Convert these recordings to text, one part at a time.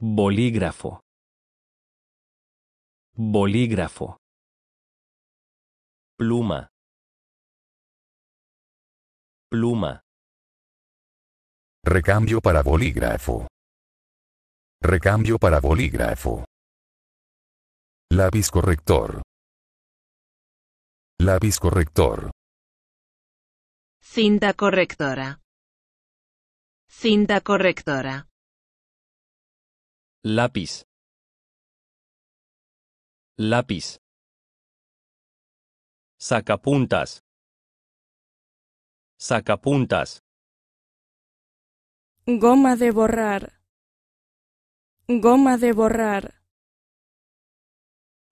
Bolígrafo. Bolígrafo. Pluma. Pluma. Recambio para bolígrafo. Recambio para bolígrafo. Lápiz corrector. Lápiz corrector. Cinta correctora. Cinta correctora lápiz lápiz sacapuntas sacapuntas goma de borrar goma de borrar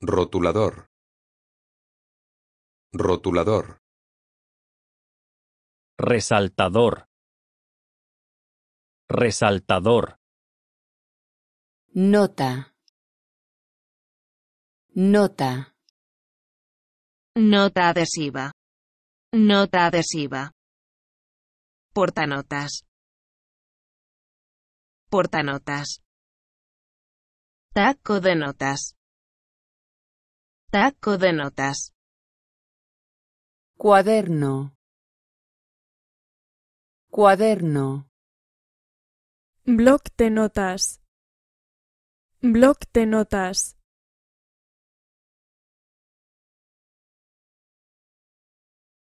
rotulador rotulador resaltador resaltador Nota. Nota. Nota adhesiva. Nota adhesiva. Portanotas. Portanotas. Taco de notas. Taco de notas. Cuaderno. Cuaderno. Bloc de notas blog de notas